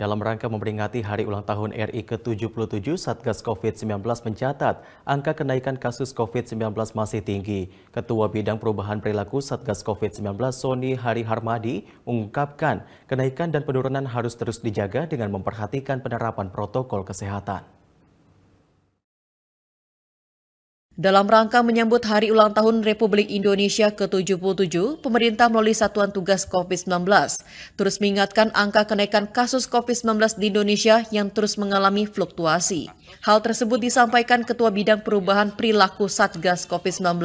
Dalam rangka memperingati hari ulang tahun RI ke-77, Satgas COVID-19 mencatat angka kenaikan kasus COVID-19 masih tinggi. Ketua Bidang Perubahan Perilaku Satgas COVID-19 Sony Hari Harmadi mengungkapkan kenaikan dan penurunan harus terus dijaga dengan memperhatikan penerapan protokol kesehatan. Dalam rangka menyambut hari ulang tahun Republik Indonesia ke-77, pemerintah melalui Satuan Tugas COVID-19 terus mengingatkan angka kenaikan kasus COVID-19 di Indonesia yang terus mengalami fluktuasi. Hal tersebut disampaikan Ketua Bidang Perubahan Perilaku Satgas COVID-19,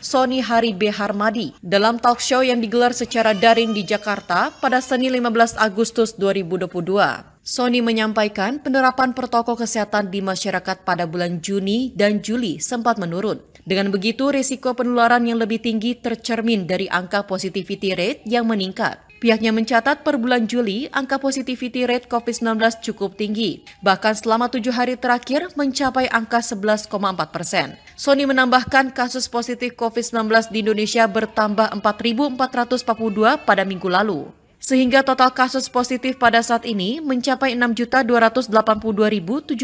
Sony Hari B. Harmadi, dalam talk show yang digelar secara daring di Jakarta pada Senin 15 Agustus 2022. Sony menyampaikan penerapan protokol kesehatan di masyarakat pada bulan Juni dan Juli sempat menurun. Dengan begitu, risiko penularan yang lebih tinggi tercermin dari angka positivity rate yang meningkat. Pihaknya mencatat per bulan Juli, angka positivity rate COVID-19 cukup tinggi, bahkan selama tujuh hari terakhir mencapai angka 11,4 persen. Sony menambahkan kasus positif COVID-19 di Indonesia bertambah 4.442 pada minggu lalu sehingga total kasus positif pada saat ini mencapai 6.282.774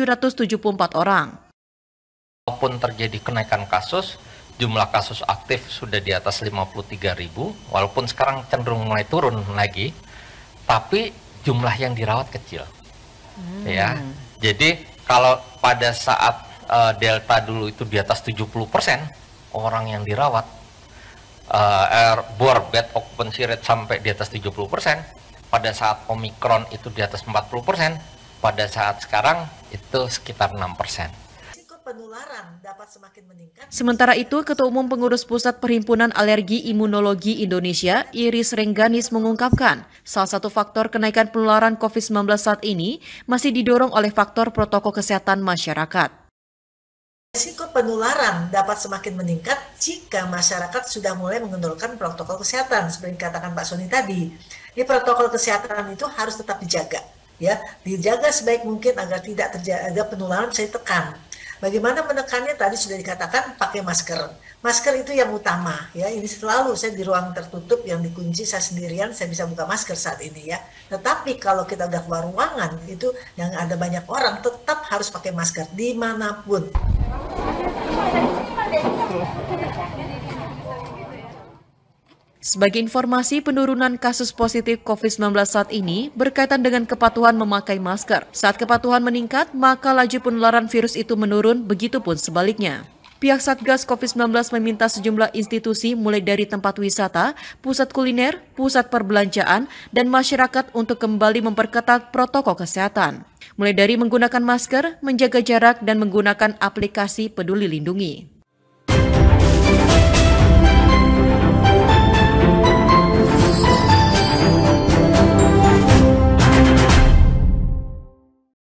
orang. Walaupun terjadi kenaikan kasus, jumlah kasus aktif sudah di atas 53.000, walaupun sekarang cenderung mulai turun lagi, tapi jumlah yang dirawat kecil. Hmm. Ya. Jadi kalau pada saat uh, delta dulu itu di atas 70%, orang yang dirawat uh, eh, airborne bed occupancy rate sampai di atas 70%, pada saat Omikron itu di atas 40%, pada saat sekarang itu sekitar 6% penularan dapat semakin meningkat. Sementara itu, Ketua Umum Pengurus Pusat Perhimpunan Alergi Imunologi Indonesia, Iris Rengganis mengungkapkan, salah satu faktor kenaikan penularan COVID-19 saat ini masih didorong oleh faktor protokol kesehatan masyarakat. Risiko penularan dapat semakin meningkat jika masyarakat sudah mulai mengendorkan protokol kesehatan seperti yang katakan Pak Soni tadi. di protokol kesehatan itu harus tetap dijaga ya, dijaga sebaik mungkin agar tidak terjadi penularan bisa ditekan. Bagaimana menekannya tadi sudah dikatakan pakai masker. Masker itu yang utama ya. Ini selalu saya di ruang tertutup yang dikunci saya sendirian saya bisa buka masker saat ini ya. Tetapi kalau kita udah keluar ruangan itu yang ada banyak orang tetap harus pakai masker dimanapun. Sebagai informasi, penurunan kasus positif COVID-19 saat ini berkaitan dengan kepatuhan memakai masker. Saat kepatuhan meningkat, maka laju penularan virus itu menurun, begitu pun sebaliknya. Pihak Satgas COVID-19 meminta sejumlah institusi mulai dari tempat wisata, pusat kuliner, pusat perbelanjaan, dan masyarakat untuk kembali memperketat protokol kesehatan. Mulai dari menggunakan masker, menjaga jarak, dan menggunakan aplikasi peduli lindungi.